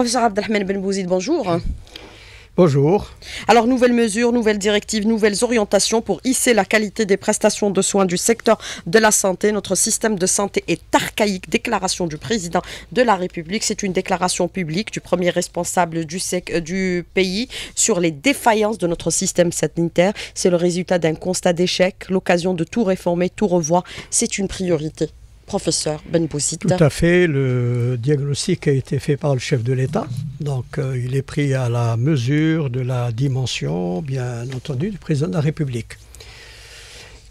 Professeur Abdelhamel Ben bonjour. Bonjour. Alors, nouvelles mesures, nouvelles directives, nouvelles orientations pour hisser la qualité des prestations de soins du secteur de la santé. Notre système de santé est archaïque. Déclaration du président de la République. C'est une déclaration publique du premier responsable du euh, pays sur les défaillances de notre système sanitaire. C'est le résultat d'un constat d'échec, l'occasion de tout réformer, tout revoir. C'est une priorité professeur Ben Tout à fait. Le diagnostic a été fait par le chef de l'État. Donc, euh, il est pris à la mesure de la dimension, bien entendu, du président de la République.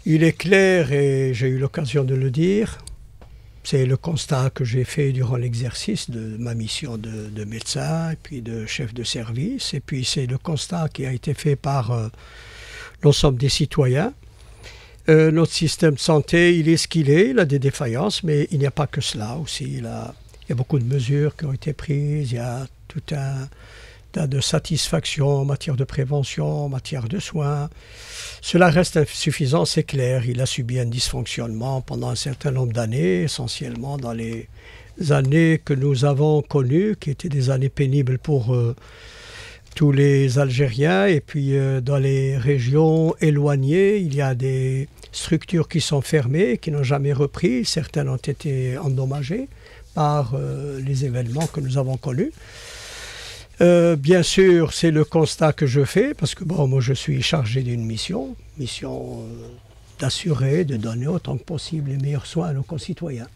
Il est clair, et j'ai eu l'occasion de le dire, c'est le constat que j'ai fait durant l'exercice de ma mission de, médecin, et puis de chef de service, et puis c'est le constat qui a été fait par euh, l'ensemble des citoyens euh, notre système de santé, il est ce qu'il est, il a des défaillances, mais il n'y a pas que cela aussi. Il, a, y a beaucoup de mesures qui ont été prises, il y a tout un tas de satisfactions en matière de prévention, en matière de soins. Cela reste insuffisant, c'est clair. Il a subi un dysfonctionnement pendant un certain nombre d'années, essentiellement dans les années que nous avons connues, qui étaient des années pénibles pour... Euh, tous les Algériens. Et puis euh, dans les régions éloignées, il y a des structures qui sont fermées, qui n'ont jamais repris. Certaines ont été endommagées par euh, les événements que nous avons connus. Euh, bien sûr, c'est le constat que je fais, parce que moi je suis chargé d'une mission, mission d'assurer, de donner autant que possible les meilleurs soins à nos concitoyens.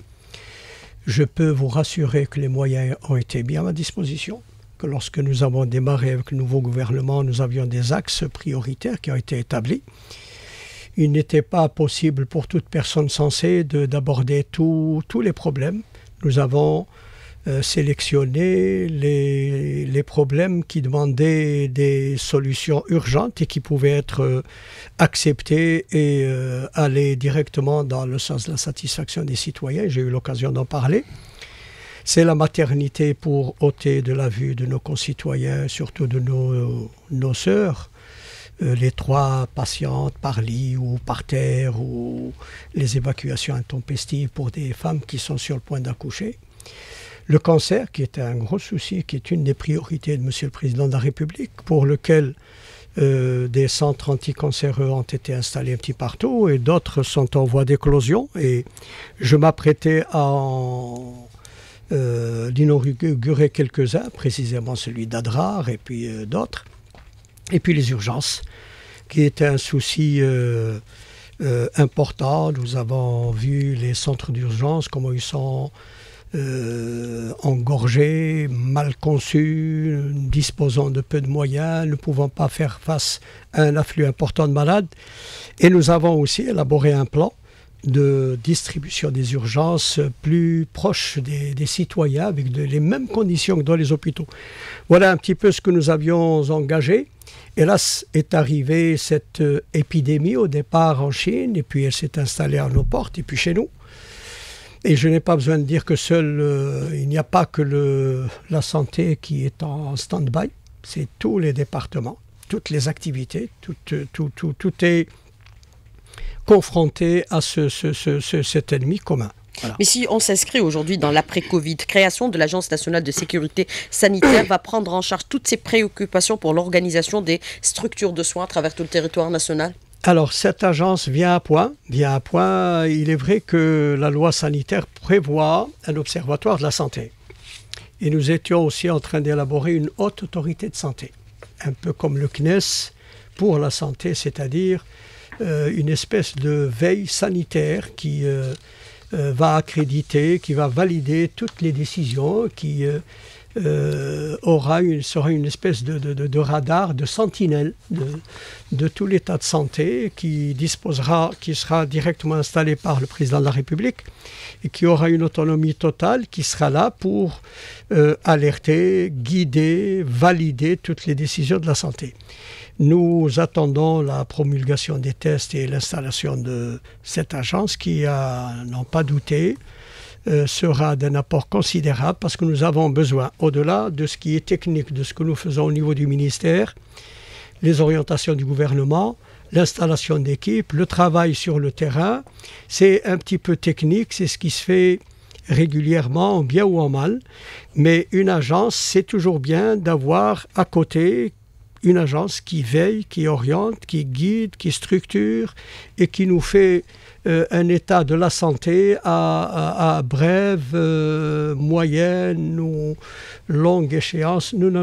Je peux vous rassurer que les moyens ont été bien à ma disposition que lorsque nous avons démarré avec le nouveau gouvernement, nous avions des axes prioritaires qui ont été établis. Il n'était pas possible pour toute personne censée d'aborder tous les problèmes. Nous avons euh, sélectionné les, problèmes qui demandaient des solutions urgentes et qui pouvaient être euh, acceptées et euh, aller directement dans le sens de la satisfaction des citoyens. J'ai eu l'occasion d'en parler. C'est la maternité pour ôter de la vue de nos concitoyens, surtout de nos, nos sœurs, euh, les trois patientes par lit ou par terre ou les évacuations intempestives pour des femmes qui sont sur le point d'accoucher. Le cancer, qui est un gros souci, qui est une des priorités de M. le Président de la République, pour lequel euh, des centres anticancéreux ont été installés un petit partout et d'autres sont en voie d'éclosion. Et je m'apprêtais à en euh, d'inaugurer quelques-uns, précisément celui d'Adrar et puis euh, d'autres. Et puis les urgences, qui est un souci euh, euh, important. Nous avons vu les centres d'urgence, comment ils sont engorgés, mal conçus, disposant de peu de moyens, ne pouvant pas faire face à un afflux important de malades. Et nous avons aussi élaboré un plan de distribution des urgences plus proche des, citoyens, avec les mêmes conditions que dans les hôpitaux. Voilà un petit peu ce que nous avions engagé. Hélas, est arrivée cette euh, épidémie au départ en Chine, et puis elle s'est installée à nos portes, et puis chez nous. Et je n'ai pas besoin de dire que seul, euh, il n'y a pas que le, la santé qui est en stand-by, c'est tous les départements, toutes les activités, tout, euh, tout, tout, tout est confrontés à cet ennemi commun. Mais si on s'inscrit aujourd'hui dans l'après-Covid, création de l'Agence nationale de sécurité sanitaire va prendre en charge toutes ces préoccupations pour l'organisation des structures de soins à travers tout le territoire national alors, cette agence vient à point. Vient à point. Il est vrai que la loi sanitaire prévoit un observatoire de la santé. Et nous étions aussi en train d'élaborer une haute autorité de santé, un peu comme le CNES pour la santé, c'est-à-dire euh, une espèce de veille sanitaire qui euh, euh, va accréditer, qui va valider toutes les décisions, qui euh, aura une, sera une espèce de, radar, de sentinelle de, tout l'état de santé qui disposera, qui sera directement installé par le président de la République et qui aura une autonomie totale qui sera là pour euh, alerter, guider, valider toutes les décisions de la santé. Nous attendons la promulgation des tests et l'installation de cette agence qui a, pas douté, euh, sera d'un apport considérable parce que nous avons besoin, au-delà de ce qui est technique, de ce que nous faisons au niveau du ministère, les orientations du gouvernement, l'installation d'équipes, le travail sur le terrain. C'est un petit peu technique, c'est ce qui se fait régulièrement, bien ou en mal. Mais une agence, c'est toujours bien d'avoir à côté une agence qui veille, qui oriente, qui guide, qui structure et qui nous fait euh, un état de la santé à, brève, euh, moyenne ou longue échéance. Nous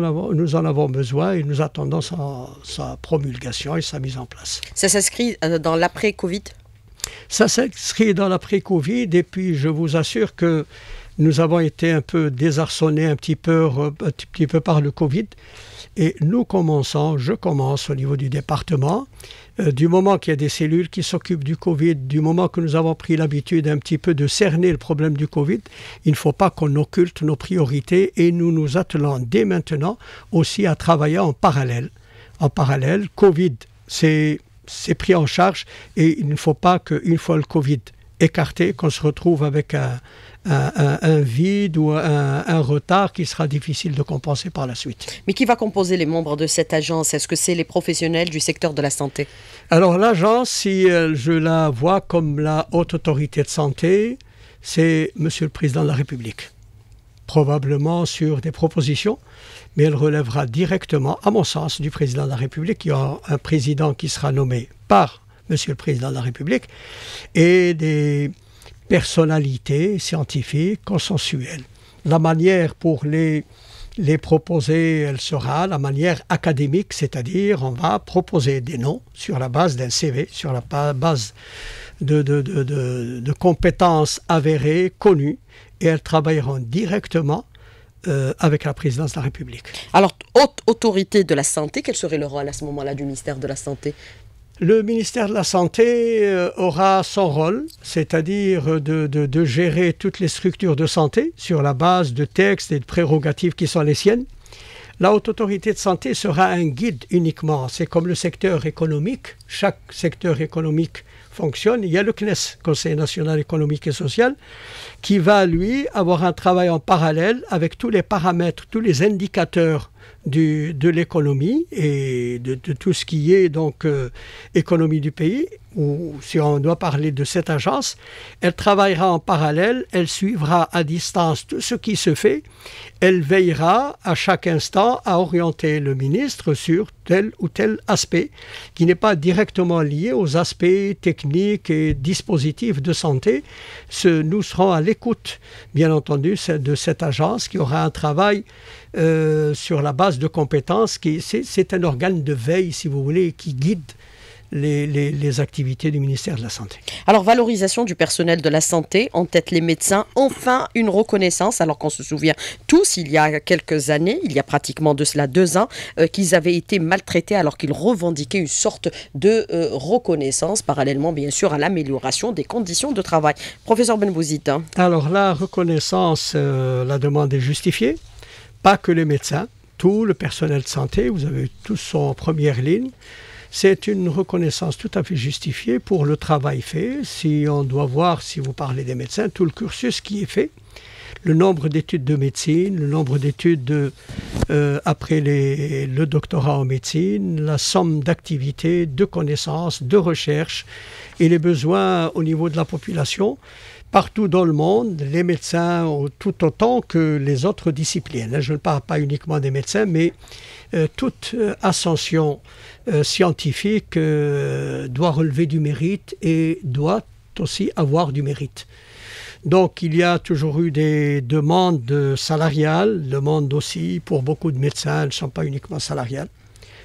en, avons, besoin et nous attendons sa, sa promulgation et sa mise en place. Ça s'inscrit euh, dans l'après-Covid Ça s'inscrit dans l'après-Covid et puis je vous assure que nous avons été un peu désarçonnés un petit peu, un petit peu par le Covid. Et nous commençons, je commence au niveau du département. Euh, du moment qu'il y a des cellules qui s'occupent du Covid, du moment que nous avons pris l'habitude un petit peu de cerner le problème du Covid, il ne faut pas qu'on occulte nos priorités et nous nous attelons dès maintenant aussi à travailler en parallèle. En parallèle, Covid, c'est pris en charge et il ne faut pas qu'une fois le Covid écarté, qu'on se retrouve avec un, vide ou un, retard qui sera difficile de compenser par la suite. Mais qui va composer les membres de cette agence Est-ce que c'est les professionnels du secteur de la santé Alors l'agence, si je la vois comme la haute autorité de santé, c'est Monsieur le Président de la République probablement sur des propositions, mais elle relèvera directement, à mon sens, du président de la République. Il y aura un président qui sera nommé par Monsieur le Président de la République, et des personnalités scientifiques consensuelles. La manière pour les, les proposer, elle sera la manière académique, c'est-à-dire on va proposer des noms sur la base d'un CV, sur la base de, de, compétences avérées, connues, et elles travailleront directement euh, avec la présidence de la République. Alors, haute autorité de la santé, quel serait le rôle à ce moment-là du ministère de la Santé le ministère de la Santé euh, aura son rôle, c'est-à-dire de, gérer toutes les structures de santé sur la base de textes et de prérogatives qui sont les siennes. La haute autorité de santé sera un guide uniquement. C'est comme le secteur économique. Chaque secteur économique fonctionne. Il y a le CNES, Conseil national économique et social, qui va, lui, avoir un travail en parallèle avec tous les paramètres, tous les indicateurs de l'économie et de, tout ce qui est donc euh, économie du pays, ou si on doit parler de cette agence, elle travaillera en parallèle, elle suivra à distance tout ce qui se fait, elle veillera à chaque instant à orienter le ministre sur tel ou tel aspect qui n'est pas directement lié aux aspects techniques et dispositifs de santé. Ce, nous serons à l'écoute, bien entendu, de cette agence qui aura un travail euh, sur la base de compétences. C'est un organe de veille, si vous voulez, qui guide les, les, activités du ministère de la Santé. Alors, valorisation du personnel de la santé, en tête les médecins, enfin une reconnaissance, alors qu'on se souvient tous, il y a quelques années, il y a pratiquement de cela deux ans, euh, qu'ils avaient été maltraités alors qu'ils revendiquaient une sorte de euh, reconnaissance, parallèlement bien sûr à l'amélioration des conditions de travail. Professeur Benbouzid. Alors, la reconnaissance, la demande est justifiée pas que les médecins, tout le personnel de santé, vous avez tous sont en première ligne. C'est une reconnaissance tout à fait justifiée pour le travail fait. Si on doit voir, si vous parlez des médecins, tout le cursus qui est fait, le nombre d'études de médecine, le nombre d'études euh, après le doctorat en médecine, la somme d'activités, de connaissances, de recherches et les besoins au niveau de la population partout dans le monde, les médecins ont tout autant que les autres disciplines. Je ne parle pas uniquement des médecins, mais euh, toute euh, ascension euh, scientifique doit relever du mérite et doit aussi avoir du mérite. Donc il y a toujours eu des demandes salariales, demandes aussi pour beaucoup de médecins, elles ne sont pas uniquement salariales,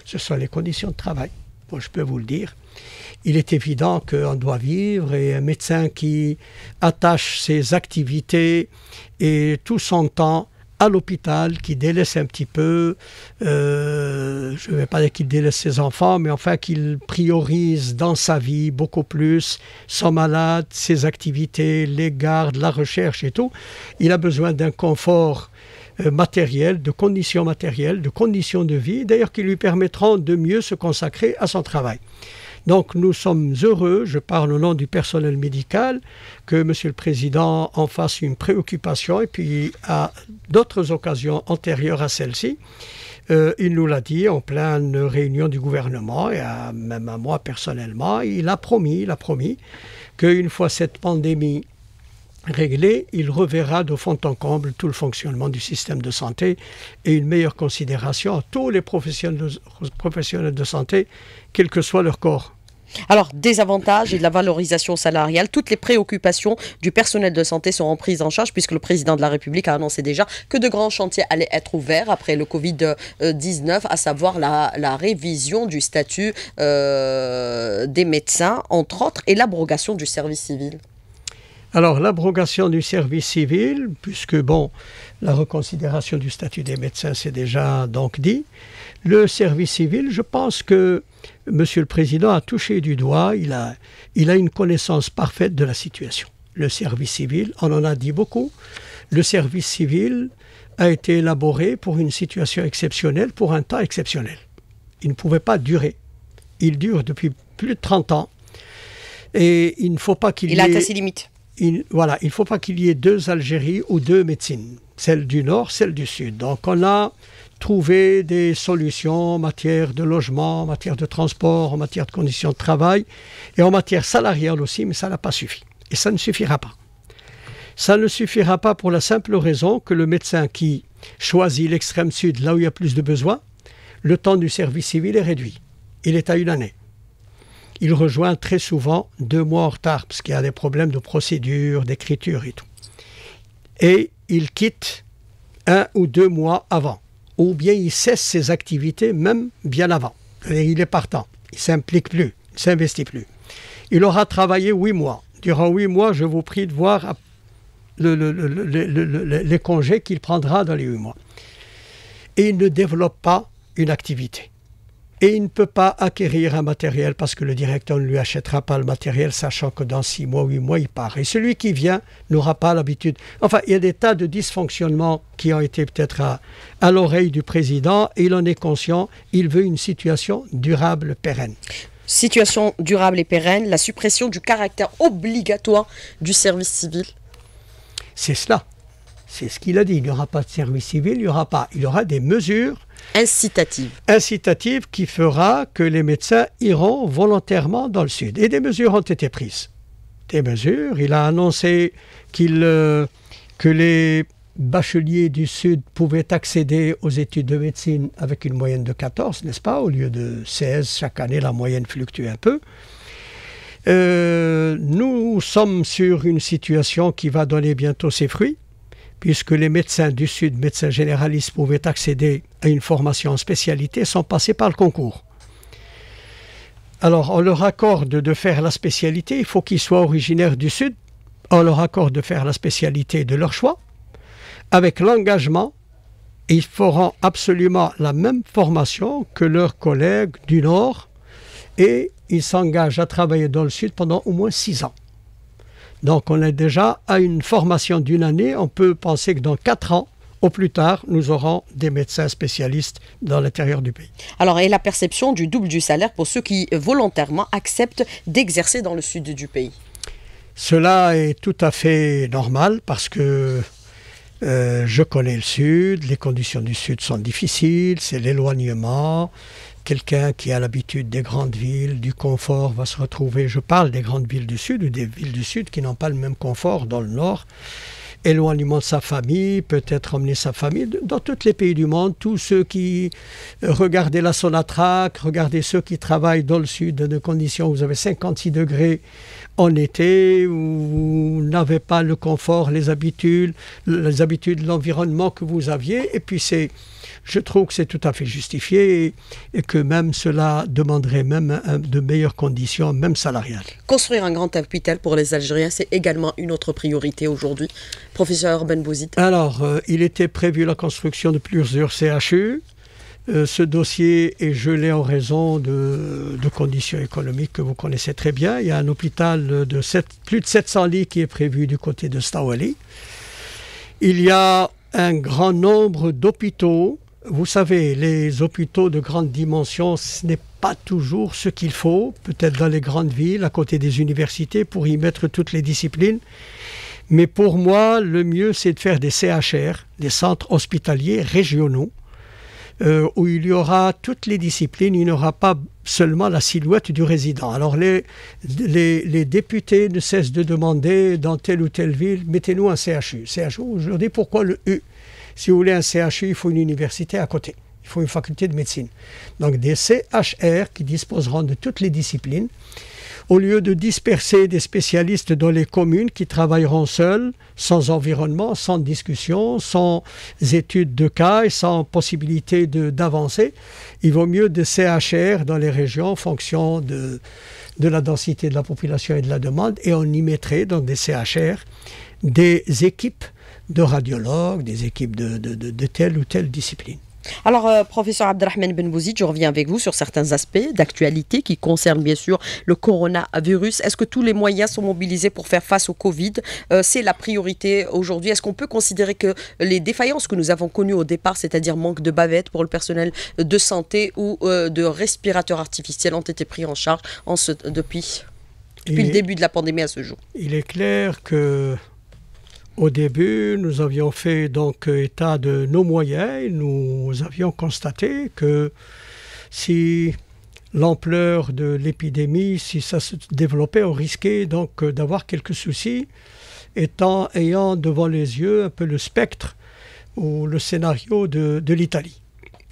ce sont les conditions de travail je peux vous le dire. Il est évident qu'on doit vivre et un médecin qui attache ses activités et tout son temps à l'hôpital, qui délaisse un petit peu, euh, je ne vais pas dire qu'il délaisse ses enfants, mais enfin qu'il priorise dans sa vie beaucoup plus son malade, ses activités, les gardes, la recherche et tout, il a besoin d'un confort euh, matériel de conditions matérielles, de conditions de vie, d'ailleurs qui lui permettront de mieux se consacrer à son travail. Donc nous sommes heureux, je parle au nom du personnel médical, que Monsieur le Président en fasse une préoccupation et puis à d'autres occasions antérieures à celle-ci. Euh, il nous l'a dit en pleine réunion du gouvernement et même à moi personnellement, il a promis, il a promis qu'une fois cette pandémie réglé il reverra de fond en comble tout le fonctionnement du système de santé et une meilleure considération à tous les professionnels de, santé, quel que soit leur corps. Alors, des avantages et de la valorisation salariale, toutes les préoccupations du personnel de santé seront prises en charge puisque le président de la République a annoncé déjà que de grands chantiers allaient être ouverts après le Covid-19, à savoir la, révision du statut euh, des médecins, entre autres, et l'abrogation du service civil. Alors l'abrogation du service civil, puisque bon, la reconsidération du statut des médecins, c'est déjà donc dit. Le service civil, je pense que Monsieur le Président a touché du doigt, il a, il a une connaissance parfaite de la situation. Le service civil, on en a dit beaucoup. Le service civil a été élaboré pour une situation exceptionnelle, pour un temps exceptionnel. Il ne pouvait pas durer. Il dure depuis plus de 30 ans. Et il ne faut pas qu'il... Il, il a atteint ses limites il, voilà, il ne faut pas qu'il y ait deux Algéries ou deux médecines, celle du nord, celle du sud. Donc on a trouvé des solutions en matière de logement, en matière de transport, en matière de conditions de travail et en matière salariale aussi, mais ça n'a pas suffi. Et ça ne suffira pas. Ça ne suffira pas pour la simple raison que le médecin qui choisit l'extrême sud, là où il y a plus de besoins, le temps du service civil est réduit. Il est à une année il rejoint très souvent deux mois en retard, parce qu'il y a des problèmes de procédure, d'écriture et tout. Et il quitte un ou deux mois avant, ou bien il cesse ses activités même bien avant. Et il est partant, il s'implique plus, il s'investit plus. Il aura travaillé huit mois. Durant huit mois, je vous prie de voir les congés qu'il prendra dans les huit mois. Et il ne développe pas une activité et il ne peut pas acquérir un matériel parce que le directeur ne lui achètera pas le matériel, sachant que dans six mois, huit mois, il part. Et celui qui vient n'aura pas l'habitude. Enfin, il y a des tas de dysfonctionnements qui ont été peut-être à, l'oreille du président, et il en est conscient, il veut une situation durable, pérenne. Situation durable et pérenne, la suppression du caractère obligatoire du service civil. C'est cela. C'est ce qu'il a dit. Il n'y aura pas de service civil, il n'y aura pas. Il y aura des mesures Incitative. Incitative qui fera que les médecins iront volontairement dans le sud. Et des mesures ont été prises. Des mesures. Il a annoncé qu'il, euh, que les bacheliers du Sud pouvaient accéder aux études de médecine avec une moyenne de 14, n'est-ce pas, au lieu de 16 chaque année, la moyenne fluctue un peu. Euh, nous sommes sur une situation qui va donner bientôt ses fruits puisque les médecins du Sud, médecins généralistes, pouvaient accéder à une formation en spécialité sans passer par le concours. Alors, on leur accorde de faire la spécialité, il faut qu'ils soient originaires du Sud. On leur accorde de faire la spécialité de leur choix, avec l'engagement, ils feront absolument la même formation que leurs collègues du Nord et ils s'engagent à travailler dans le Sud pendant au moins six ans. Donc on est déjà à une formation d'une année. On peut penser que dans quatre ans, au plus tard, nous aurons des médecins spécialistes dans l'intérieur du pays. Alors, et la perception du double du salaire pour ceux qui volontairement acceptent d'exercer dans le sud du pays Cela est tout à fait normal parce que euh, je connais le sud, les conditions du sud sont difficiles, c'est l'éloignement, quelqu'un qui a l'habitude des grandes villes, du confort, va se retrouver, je parle des grandes villes du Sud ou des villes du Sud qui n'ont pas le même confort dans le Nord, éloignement de sa famille, peut-être emmener sa famille. Dans tous les pays du monde, tous ceux qui euh, regardaient la Sonatraque, regardez ceux qui travaillent dans le Sud, de des conditions où vous avez 56 degrés en été vous n'avez pas le confort, les habitudes, les habitudes, l'environnement que vous aviez. Et puis c'est, je trouve que c'est tout à fait justifié et, que même cela demanderait même de meilleures conditions, même salariales. Construire un grand hôpital pour les Algériens, c'est également une autre priorité aujourd'hui. Professeur Benbouzid. Alors, euh, il était prévu la construction de plusieurs CHU. Euh, ce dossier est gelé en raison de, conditions économiques que vous connaissez très bien. Il y a un hôpital de plus de 700 lits qui est prévu du côté de Stawali. Il y a un grand nombre d'hôpitaux. Vous savez, les hôpitaux de grande dimension, ce n'est pas toujours ce qu'il faut, peut-être dans les grandes villes, à côté des universités, pour y mettre toutes les disciplines. Mais pour moi, le mieux, c'est de faire des CHR, des centres hospitaliers régionaux, euh, où il y aura toutes les disciplines, il n'y aura pas seulement la silhouette du résident. Alors les, les, députés ne cessent de demander dans telle ou telle ville, mettez-nous un CHU. CHU, aujourd'hui, pourquoi le U Si vous voulez un CHU, il faut une université à côté. Il faut une faculté de médecine. Donc des CHR qui disposeront de toutes les disciplines au lieu de disperser des spécialistes dans les communes qui travailleront seuls, sans environnement, sans discussion, sans études de cas et sans possibilité d'avancer, il vaut mieux des CHR dans les régions en fonction de, la densité de la population et de la demande, et on y mettrait dans des CHR des équipes de radiologues, des équipes de telle ou telle discipline. Alors, euh, professeur Abdelrahman Ben je reviens avec vous sur certains aspects d'actualité qui concernent bien sûr le coronavirus. Est-ce que tous les moyens sont mobilisés pour faire face au Covid euh, C'est la priorité aujourd'hui. Est-ce qu'on peut considérer que les défaillances que nous avons connues au départ, c'est-à-dire manque de bavettes pour le personnel de santé ou euh, de respirateurs artificiels, ont été pris en charge depuis, le début de la pandémie à ce jour Il est clair que au début, nous avions fait donc état de nos moyens. nous avions constaté que si l'ampleur de l'épidémie, si ça se développait, on risquait donc d'avoir quelques soucis, étant, ayant devant les yeux un peu le spectre ou le scénario de, l'Italie.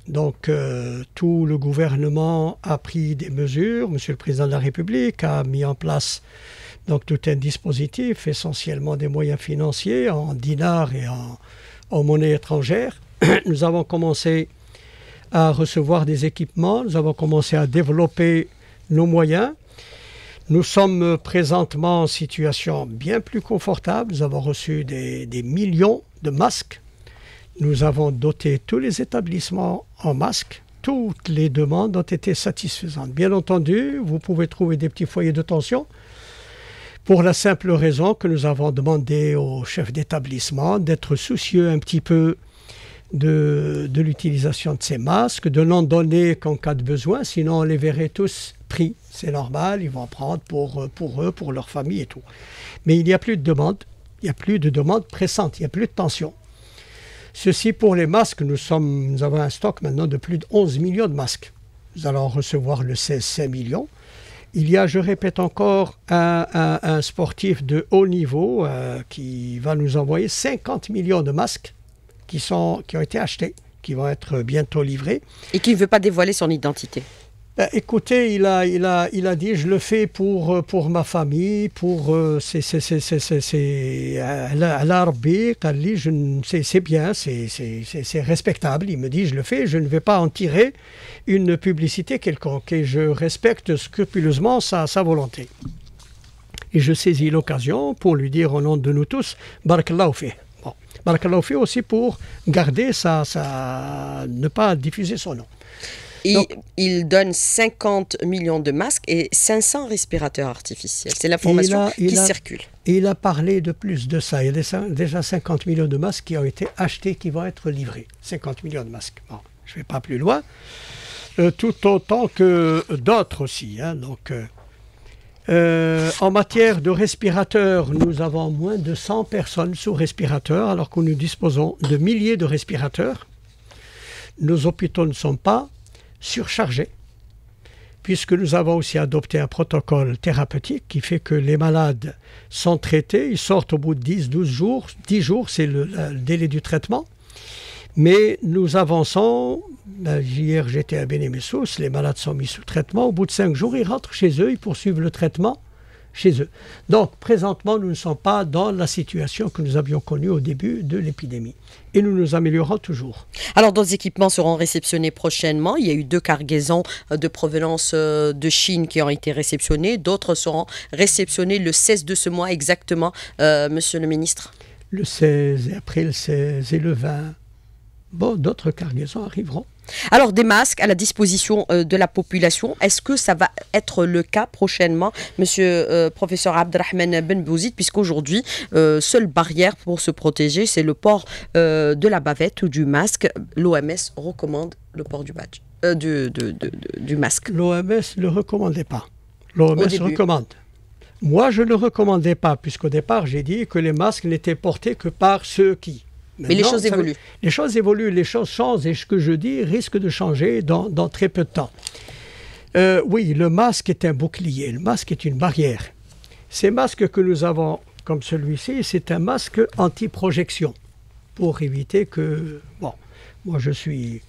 Donc euh, tout le gouvernement a pris des mesures, Monsieur le Président de la République a mis en place donc tout un dispositif, essentiellement des moyens financiers en dinars et en, monnaie étrangère. Nous avons commencé à recevoir des équipements, nous avons commencé à développer nos moyens. Nous sommes présentement en situation bien plus confortable. Nous avons reçu des, des millions de masques. Nous avons doté tous les établissements en masques toutes les demandes ont été satisfaisantes. Bien entendu, vous pouvez trouver des petits foyers de tension pour la simple raison que nous avons demandé aux chefs d'établissement d'être soucieux un petit peu de, l'utilisation de ces masques, de n'en donner qu'en cas de besoin, sinon on les verrait tous pris. C'est normal, ils vont en prendre pour, eux, pour leur famille et tout. Mais il n'y a plus de demande, il n'y a plus de demande pressante, il n'y a plus de tension. Ceci pour les masques, nous, sommes, nous avons un stock maintenant de plus de 11 millions de masques. Nous allons recevoir le 16 5 millions. Il y a, je répète encore, un, sportif de haut niveau euh, qui va nous envoyer 50 millions de masques qui ont été achetés, qui vont être bientôt livrés. Et qui ne veut pas dévoiler son identité. Ben, écoutez, il a, il, a, il a dit, je le fais pour, euh, pour ma famille, pour euh, euh, l'arbi, c'est bien, c'est respectable. Il me dit, je le fais, je ne vais pas en tirer une publicité quelconque. Et je respecte scrupuleusement sa, sa volonté. Et je saisis l'occasion pour lui dire au nom de nous tous, Barakallahoufé. Bon, aussi pour garder ça ne pas diffuser son nom il donne 50 millions de masques et 500 respirateurs artificiels. C'est l'information qui circule. Il a parlé de plus de ça. Il y a déjà 50 millions de masques qui ont été achetés, qui vont être livrés. 50 millions de masques. Bon, je ne vais pas plus loin. Euh, tout autant que d'autres aussi. Hein. donc, euh, euh, en matière de respirateurs, nous avons moins de 100 personnes sous respirateur, alors que nous disposons de milliers de respirateurs. Nos hôpitaux ne sont pas surchargé, puisque nous avons aussi adopté un protocole thérapeutique qui fait que les malades sont traités, ils sortent au bout de 10, 12 jours, 10 jours c'est le, délai du traitement, mais nous avançons. Ben, hier, j'étais à Benemissus, les malades sont mis sous traitement. Au bout de 5 jours, ils rentrent chez eux, ils poursuivent le traitement chez eux. Donc présentement, nous ne sommes pas dans la situation que nous avions connue au début de l'épidémie. Et nous nous améliorons toujours. Alors d'autres équipements seront réceptionnés prochainement. Il y a eu deux cargaisons euh, de provenance euh, de Chine qui ont été réceptionnées. D'autres seront réceptionnées le 16 de ce mois exactement, euh, monsieur le ministre. Le 16 et après le 16 et le 20. Bon, d'autres cargaisons arriveront. Alors des masques à la disposition euh, de la population, est-ce que ça va être le cas prochainement, monsieur euh, professeur Abdelrahman Ben Bouzid, puisqu'aujourd'hui, euh, seule barrière pour se protéger, c'est le port de la bavette ou du masque. L'OMS recommande le port du, badge, du, du masque. L'OMS ne le recommandait pas. L'OMS recommande. Moi, je ne le recommandais pas, puisqu'au départ, j'ai dit que les masques n'étaient portés que par ceux qui mais les choses évoluent. les choses évoluent, les choses changent et ce que je dis risque de changer dans, très peu de temps. Euh, oui, le masque est un bouclier, le masque est une barrière. Ces masques que nous avons, comme celui-ci, c'est un masque anti-projection pour éviter que. Bon, moi je suis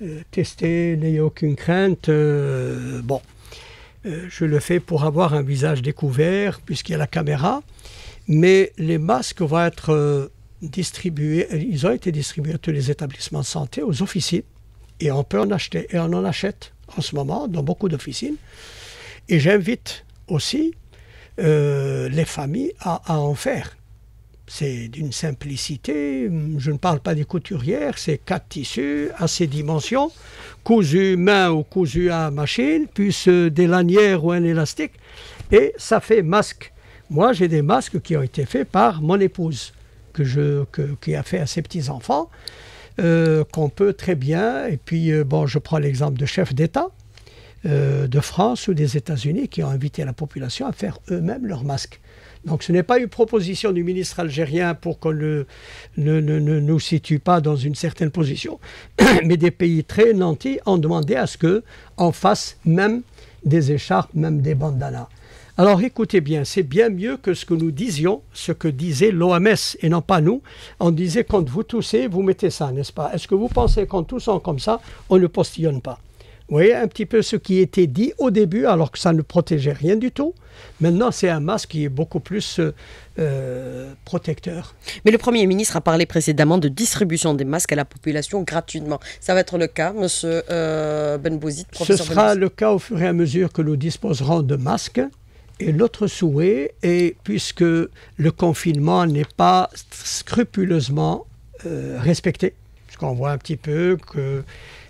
euh, testé, n'ayez aucune crainte. Euh, bon, je le fais pour avoir un visage découvert puisqu'il y a la caméra. Mais les masques vont être distribués, ils ont été distribués à tous les établissements de santé, aux officines, et on peut en acheter, et on en achète en ce moment dans beaucoup d'officines. Et j'invite aussi euh, les familles à, en faire. C'est d'une simplicité, je ne parle pas des couturières, c'est quatre tissus à ces dimensions, cousus main ou cousus à machine, puis euh, des lanières ou un élastique, et ça fait masque. Moi, j'ai des masques qui ont été faits par mon épouse que je, qui a fait à ses petits-enfants, euh, qu'on peut très bien, et puis euh, bon, je prends l'exemple de chefs d'État euh, de France ou des États-Unis qui ont invité la population à faire eux-mêmes leurs masques. Donc ce n'est pas une proposition du ministre algérien pour qu'on ne, ne, ne, nous situe pas dans une certaine position, mais des pays très nantis ont demandé à ce qu'on fasse même des écharpes, même des bandanas. Alors écoutez bien, c'est bien mieux que ce que nous disions, ce que disait l'OMS et non pas nous. On disait quand vous toussez, vous mettez ça, n'est-ce pas Est-ce que vous pensez qu'en toussant comme ça, on ne postillonne pas Vous voyez un petit peu ce qui était dit au début alors que ça ne protégeait rien du tout. Maintenant, c'est un masque qui est beaucoup plus euh, euh, protecteur. Mais le Premier ministre a parlé précédemment de distribution des masques à la population gratuitement. Ça va être le cas, M. Euh, Ce sera le cas au fur et à mesure que nous disposerons de masques. Et notre souhait est, puisque le confinement n'est pas scrupuleusement euh, respecté, puisqu'on voit un petit peu que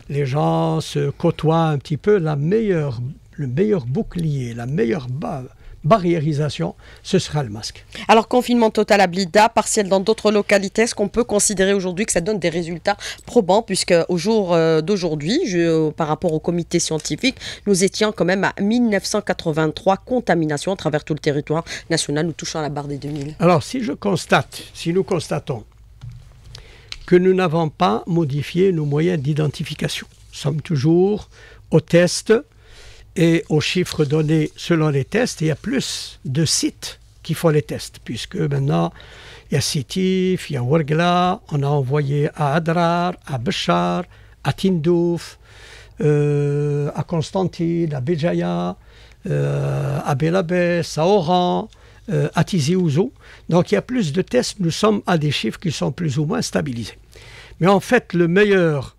les gens se côtoient un petit peu, la meilleure, le meilleur bouclier, la meilleure bave, barriérisation, ce sera le masque. Alors confinement total à Blida, partiel dans d'autres localités, est-ce qu'on peut considérer aujourd'hui que ça donne des résultats probants puisque au jour euh, d'aujourd'hui, euh, par rapport au comité scientifique, nous étions quand même à 1983 contaminations à travers tout le territoire national, nous touchant la barre des 2000. Alors si je constate, si nous constatons que nous n'avons pas modifié nos moyens d'identification, sommes toujours au test, et aux chiffres donnés selon les tests, il y a plus de sites qui font les tests, puisque maintenant, il y a Sitif, il y a Wargla, on a envoyé à Adrar, à Béchar, à Tindouf, euh, à Constantine, à Béjaïa, euh, à Belabès, à Oran, euh, à Tizi Ouzou. Donc il y a plus de tests, nous sommes à des chiffres qui sont plus ou moins stabilisés. Mais en fait, le meilleur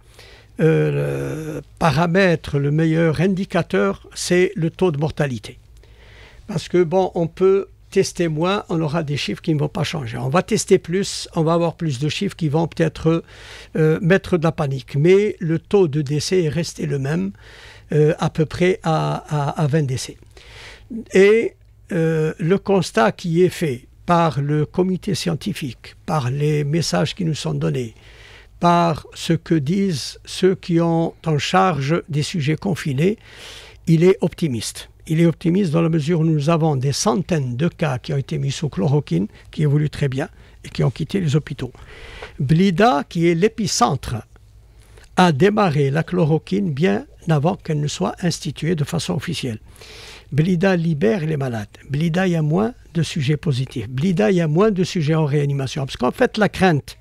euh, le paramètre, le meilleur indicateur, c'est le taux de mortalité. Parce que, bon, on peut tester moins, on aura des chiffres qui ne vont pas changer. On va tester plus, on va avoir plus de chiffres qui vont peut-être euh, mettre de la panique. Mais le taux de décès est resté le même, euh, à peu près à, à 20 décès. Et le constat qui est fait par le comité scientifique, par les messages qui nous sont donnés, par ce que disent ceux qui ont en charge des sujets confinés, il est optimiste. Il est optimiste dans la mesure où nous avons des centaines de cas qui ont été mis sous chloroquine, qui évoluent très bien et qui ont quitté les hôpitaux. Blida, qui est l'épicentre, a démarré la chloroquine bien avant qu'elle ne soit instituée de façon officielle. Blida libère les malades. Blida, il y a moins de sujets positifs. Blida, il y a moins de sujets en réanimation. Parce qu'en fait, la crainte,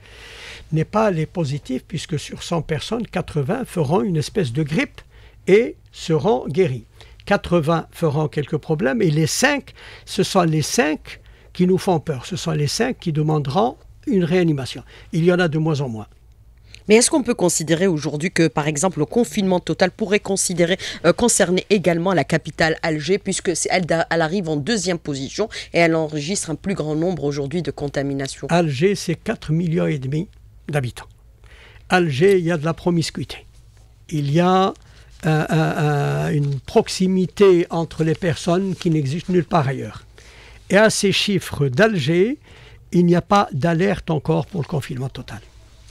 n'est pas les positifs, puisque sur 100 personnes, 80 feront une espèce de grippe et seront guéris. 80 feront quelques problèmes et les 5, ce sont les 5 qui nous font peur. Ce sont les 5 qui demanderont une réanimation. Il y en a de moins en moins. Mais est-ce qu'on peut considérer aujourd'hui que, par exemple, le confinement total pourrait considérer, euh, concerner également la capitale Alger, puisque elle, arrive en deuxième position et elle enregistre un plus grand nombre aujourd'hui de contaminations Alger, c'est 4,5 millions et demi d'habitants. Alger, il y a de la promiscuité. Il y a une proximité entre les personnes qui n'existe nulle part ailleurs. Et à ces chiffres d'Alger, il n'y a pas d'alerte encore pour le confinement total.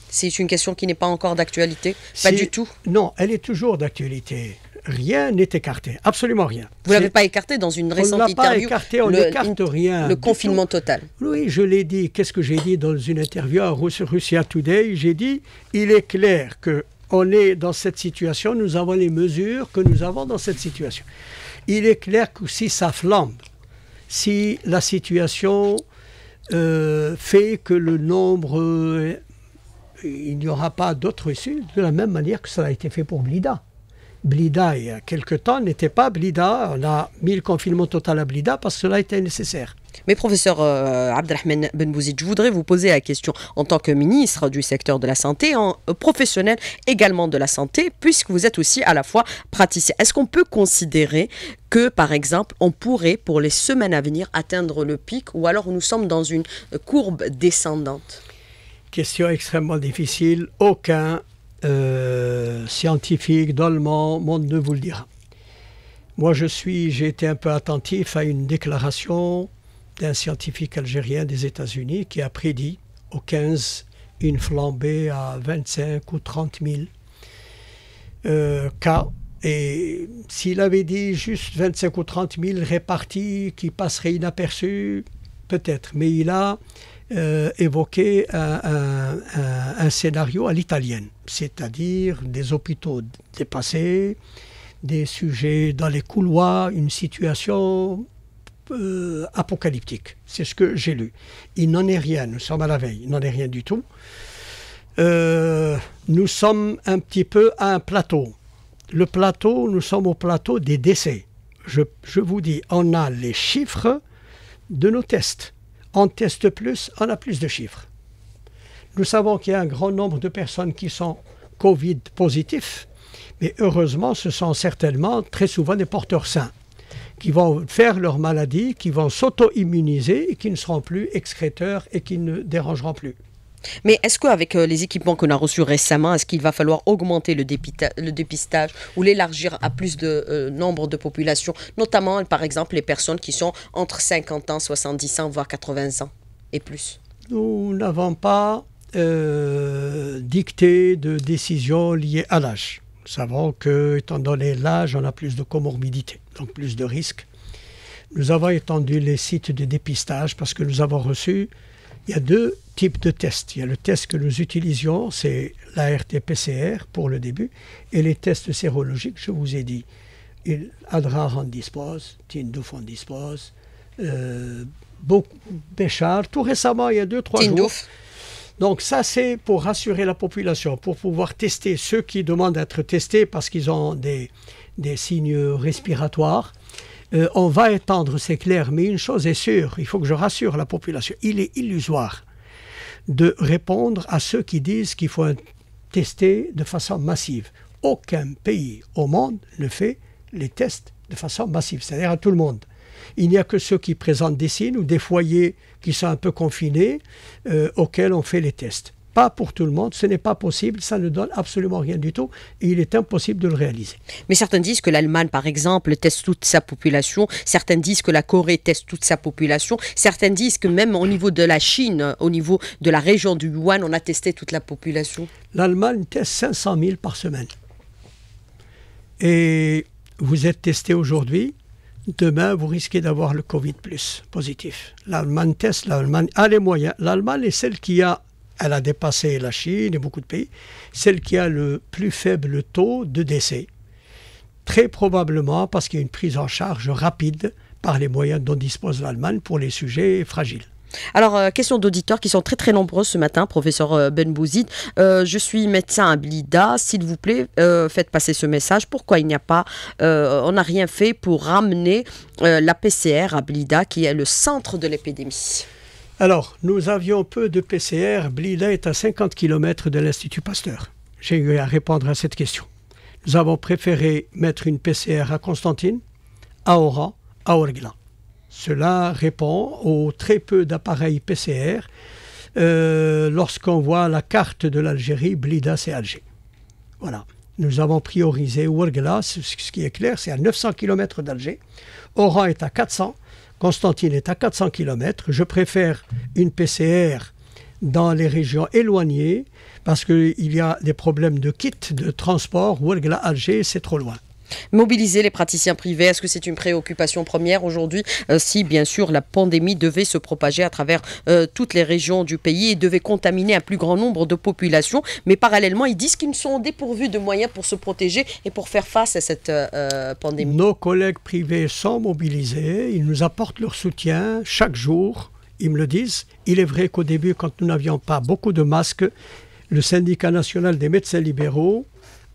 C'est une question qui n'est pas encore d'actualité Pas du tout Non, elle est toujours d'actualité rien n'est écarté, absolument rien. Vous ne l'avez pas écarté dans une récente interview. On l'a pas écarté, on n'écarte rien. Le confinement total. Oui, je l'ai dit. Qu'est-ce que j'ai dit dans une interview à Russia Today J'ai dit, il est clair que on est dans cette situation, nous avons les mesures que nous avons dans cette situation. Il est clair que si ça flambe, si la situation euh, fait que le nombre, euh, il n'y aura pas d'autres issues, de la même manière que ça a été fait pour Blida. Blida il y a quelques temps n'était pas Blida. On a mis le confinement total à Blida parce que cela était nécessaire. Mais professeur euh, Abdelrahman Benbouzid, je voudrais vous poser la question en tant que ministre du secteur de la santé, en euh, professionnel également de la santé, puisque vous êtes aussi à la fois praticien. Est-ce qu'on peut considérer que, par exemple, on pourrait, pour les semaines à venir, atteindre le pic ou alors nous sommes dans une courbe descendante Question extrêmement difficile. Aucun euh, scientifique, le monde ne vous le dira. Moi, je suis, j'ai été un peu attentif à une déclaration d'un scientifique algérien des États-Unis qui a prédit au 15 une flambée à 25 ou 30 000 euh, cas. Et s'il avait dit juste 25 ou 30 000 répartis qui passeraient inaperçus, peut-être. Mais il a euh, évoquer un, scénario à l'italienne, c'est-à-dire des hôpitaux dépassés, des sujets dans les couloirs, une situation euh, apocalyptique. C'est ce que j'ai lu. Il n'en est rien, nous sommes à la veille, il n'en est rien du tout. Euh, nous sommes un petit peu à un plateau. Le plateau, nous sommes au plateau des décès. Je, je vous dis, on a les chiffres de nos tests on teste plus, on a plus de chiffres. Nous savons qu'il y a un grand nombre de personnes qui sont Covid positifs, mais heureusement, ce sont certainement très souvent des porteurs sains qui vont faire leur maladie, qui vont s'auto-immuniser et qui ne seront plus excréteurs et qui ne dérangeront plus. Mais est-ce qu'avec euh, les équipements qu'on a reçus récemment, est-ce qu'il va falloir augmenter le, dépistage ou l'élargir à plus de euh, nombre de populations, notamment par exemple les personnes qui sont entre 50 ans, 70 ans, voire 80 ans et plus Nous n'avons pas euh, dicté de décision liée à l'âge. Nous savons que, étant donné l'âge, on a plus de comorbidité, donc plus de risques. Nous avons étendu les sites de dépistage parce que nous avons reçu il y a deux types de tests. Il y a le test que nous utilisions, c'est l'ART-PCR pour le début, et les tests sérologiques, je vous ai dit. Il, Adra en dispose, Tindouf en dispose, euh, Béchard, tout récemment, il y a deux, trois jours. Donc ça, c'est pour rassurer la population, pour pouvoir tester ceux qui demandent d'être testés parce qu'ils ont des, des signes respiratoires. Euh, on va étendre, c'est clair, mais une chose est sûre, il faut que je rassure la population, il est illusoire de répondre à ceux qui disent qu'il faut tester de façon massive. Aucun pays au monde ne fait les tests de façon massive, c'est-à-dire à tout le monde. Il n'y a que ceux qui présentent des signes ou des foyers qui sont un peu confinés euh, auxquels on fait les tests pas pour tout le monde, ce n'est pas possible, ça ne donne absolument rien du tout et il est impossible de le réaliser. Mais certains disent que l'Allemagne, par exemple, teste toute sa population, certains disent que la Corée teste toute sa population, certains disent que même au niveau de la Chine, au niveau de la région du Yuan, on a testé toute la population. L'Allemagne teste 500 000 par semaine. Et vous êtes testé aujourd'hui, demain, vous risquez d'avoir le Covid plus positif. L'Allemagne teste, l'Allemagne a les moyens. L'Allemagne est celle qui a elle a dépassé la Chine et beaucoup de pays, celle qui a le plus faible taux de décès. Très probablement parce qu'il y a une prise en charge rapide par les moyens dont dispose l'Allemagne pour les sujets fragiles. Alors, euh, question d'auditeurs qui sont très très nombreux ce matin, professeur euh, Ben Bouzid, euh, je suis médecin à Blida, s'il vous plaît, faites passer ce message. Pourquoi il n'y a pas, on n'a rien fait pour ramener la PCR à Blida, qui est le centre de l'épidémie alors, nous avions peu de PCR. Blida est à 50 km de l'Institut Pasteur. J'ai eu à répondre à cette question. Nous avons préféré mettre une PCR à Constantine, à Oran, à Orgla. Cela répond aux très peu d'appareils PCR. Euh, lorsqu'on voit la carte de l'Algérie, Blida, c'est Alger. Voilà. Nous avons priorisé Orgla, ce qui est clair, c'est à 900 km d'Alger. Oran est à 400 Constantine est à 400 km. Je préfère une PCR dans les régions éloignées parce qu'il y a des problèmes de kit, de transport. Ou alger c'est trop loin. Mobiliser les praticiens privés, est-ce que c'est une préoccupation première aujourd'hui euh, Si, bien sûr, la pandémie devait se propager à travers euh, toutes les régions du pays et devait contaminer un plus grand nombre de populations. Mais parallèlement, ils disent qu'ils sont dépourvus de moyens pour se protéger et pour faire face à cette euh, pandémie. Nos collègues privés sont mobilisés, ils nous apportent leur soutien chaque jour, ils me le disent. Il est vrai qu'au début, quand nous n'avions pas beaucoup de masques, le syndicat national des médecins libéraux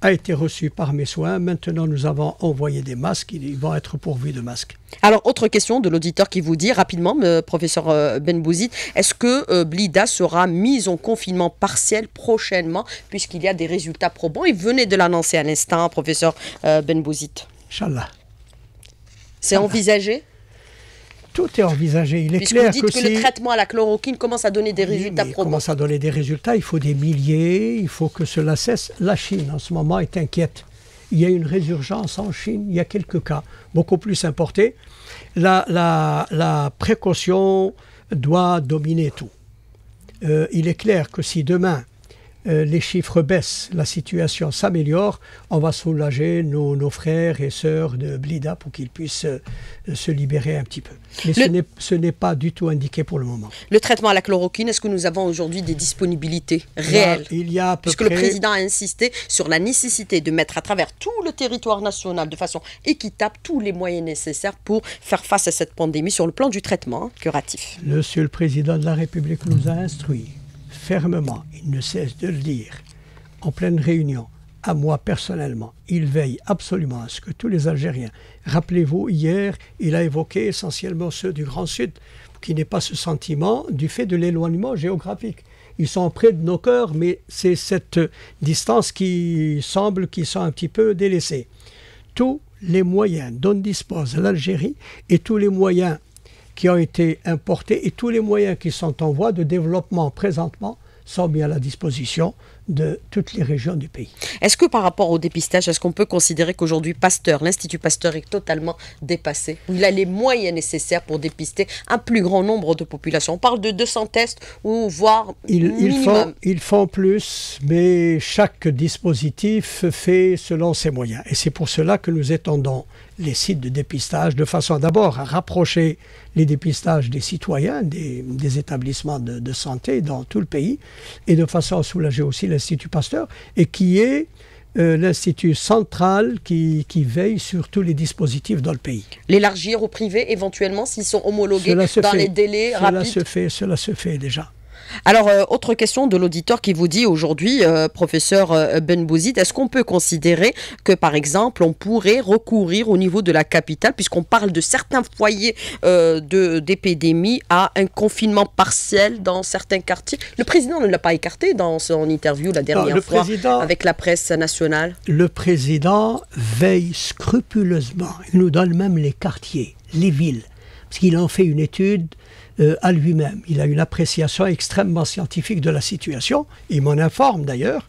a été reçu par mes soins. Maintenant, nous avons envoyé des masques. Ils vont être pourvus de masques. Alors, autre question de l'auditeur qui vous dit rapidement, euh, professeur euh, Benbouzid, est-ce que euh, Blida sera mise en confinement partiel prochainement, puisqu'il y a des résultats probants Il venait de l'annoncer à l'instant, professeur Benbouzid. Inch'Allah. C'est envisagé tout est envisagé. Il est clair que, que le traitement à la chloroquine commence à donner des résultats oui, Commence à donner des résultats. Il faut des milliers. Il faut que cela cesse. La Chine, en ce moment, est inquiète. Il y a une résurgence en Chine. Il y a quelques cas beaucoup plus importés. La, précaution doit dominer tout. Euh, il est clair que si demain euh, les chiffres baissent, la situation s'améliore, on va soulager nos, frères et sœurs de Blida pour qu'ils puissent euh, se libérer un petit peu. Mais ce n'est pas du tout indiqué pour le moment. Le traitement à la chloroquine, est-ce que nous avons aujourd'hui des disponibilités réelles Il y a Puisque le président a insisté sur la nécessité de mettre à travers tout le territoire national de façon équitable tous les moyens nécessaires pour faire face à cette pandémie sur le plan du traitement hein, curatif. Monsieur le Président de la République nous a instruits fermement, il ne cesse de le dire, en pleine réunion, à moi personnellement, il veille absolument à ce que tous les Algériens, rappelez-vous, hier, il a évoqué essentiellement ceux du Grand Sud, qui n'est pas ce sentiment du fait de l'éloignement géographique. Ils sont près de nos cœurs, mais c'est cette distance qui semble qu'ils sont un petit peu délaissés. Tous les moyens dont dispose l'Algérie et tous les moyens qui ont été importés et tous les moyens qui sont en voie de développement présentement sont mis à la disposition de toutes les régions du pays. Est-ce que par rapport au dépistage, est-ce qu'on peut considérer qu'aujourd'hui Pasteur, l'Institut Pasteur est totalement dépassé Il a les moyens nécessaires pour dépister un plus grand nombre de populations. On parle de 200 tests ou voire ils, ils, font, ils font plus, mais chaque dispositif fait selon ses moyens. Et c'est pour cela que nous étendons les sites de dépistage de façon d'abord à rapprocher les dépistages des citoyens, des, établissements de, de santé dans tout le pays, et de façon à soulager aussi les l'Institut Pasteur et qui est euh, l'institut central qui, veille sur tous les dispositifs dans le pays. L'élargir au privé éventuellement s'ils sont homologués dans les délais rapides se fait, cela se fait déjà. Alors, euh, autre question de l'auditeur qui vous dit aujourd'hui, euh, professeur euh, Ben Bouzid, est-ce qu'on peut considérer que, par exemple, on pourrait recourir au niveau de la capitale, puisqu'on parle de certains foyers de d'épidémie, à un confinement partiel dans certains quartiers Le président ne l'a pas écarté dans son interview la dernière fois avec la presse nationale. Le président veille scrupuleusement. Il nous donne même les quartiers, les villes, parce qu'il en fait une étude euh, à lui-même. Il a une appréciation extrêmement scientifique de la situation. Il m'en informe d'ailleurs.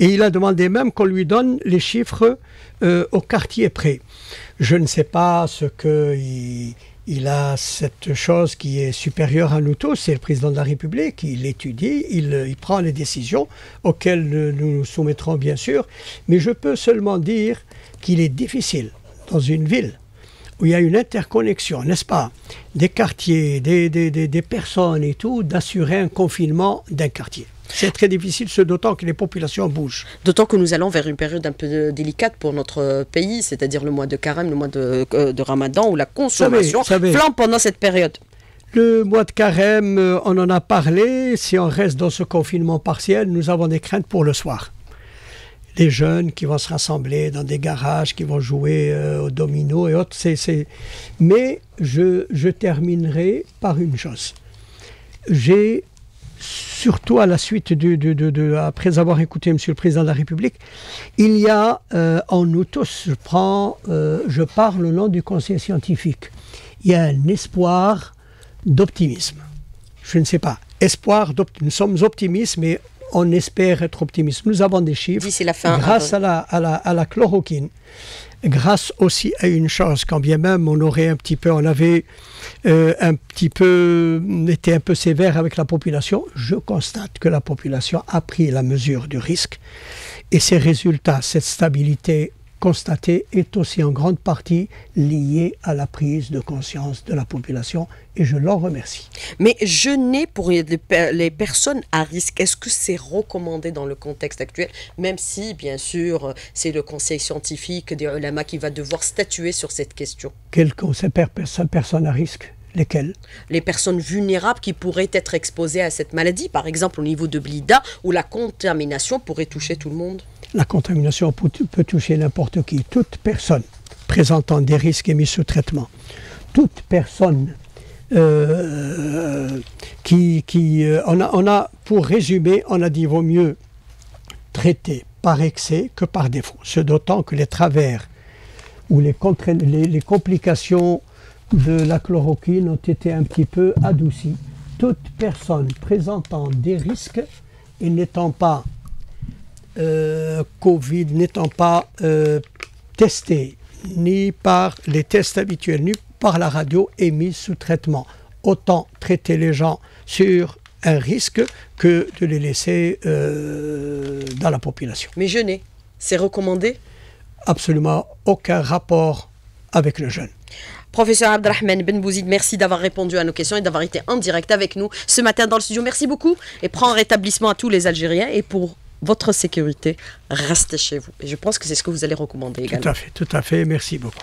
Et il a demandé même qu'on lui donne les chiffres euh, au quartier près. Je ne sais pas ce que... Il, a cette chose qui est supérieure à nous tous, c'est le président de la République, il étudie, il, il, prend les décisions auxquelles nous nous soumettrons bien sûr, mais je peux seulement dire qu'il est difficile dans une ville où il y a une interconnexion, n'est-ce pas Des quartiers, des, des, personnes et tout, d'assurer un confinement d'un quartier. C'est très difficile, ce d'autant que les populations bougent. D'autant que nous allons vers une période un peu délicate pour notre pays, c'est-à-dire le mois de carême, le mois de, euh, de ramadan, où la consommation flambe pendant cette période. Le mois de carême, euh, on en a parlé. Si on reste dans ce confinement partiel, nous avons des craintes pour le soir les jeunes qui vont se rassembler dans des garages, qui vont jouer euh, au domino et autres. Mais je, terminerai par une chose. J'ai, surtout à la suite, du, de, après avoir écouté M. le Président de la République, il y a euh, en nous tous, je, euh, je parle au nom du Conseil scientifique, il y a un espoir d'optimisme. Je ne sais pas. Espoir, nous sommes optimistes, mais on espère être optimiste. Nous avons des chiffres. la fin. Grâce à la, chloroquine grâce aussi à une chance, quand bien même on aurait un petit peu, on avait euh, un petit peu était un peu sévère avec la population, je constate que la population a pris la mesure du risque et ces résultats, cette stabilité constaté est aussi en grande partie lié à la prise de conscience de la population et je l'en remercie. Mais jeûner pour les personnes à risque, est-ce que c'est recommandé dans le contexte actuel, même si, bien sûr, c'est le conseil scientifique des ulama qui va devoir statuer sur cette question Quelles que personne, personne à risque Lesquelles Les personnes vulnérables qui pourraient être exposées à cette maladie, par exemple au niveau de Blida, où la contamination pourrait toucher tout le monde. La contamination peut toucher n'importe qui, toute personne présentant des risques mis sous traitement, toute personne euh, qui... qui euh, on, a, on a, pour résumer, on a dit vaut mieux traiter par excès que par défaut, ce d'autant que les travers ou les, les complications de la chloroquine ont été un petit peu adoucis. Toute personne présentant des risques et n'étant pas euh, Covid, n'étant pas euh, testée ni par les tests habituels, ni par la radio, émise sous traitement. Autant traiter les gens sur un risque que de les laisser euh, dans la population. Mais jeûner, c'est recommandé Absolument aucun rapport avec le jeûne. Professeur Abdrahman Ben Bouzid, merci d'avoir répondu à nos questions et d'avoir été en direct avec nous ce matin dans le studio. Merci beaucoup et prends rétablissement à tous les Algériens et pour votre sécurité, restez chez vous. Et je pense que c'est ce que vous allez recommander également. Tout à fait, tout à fait. Merci beaucoup.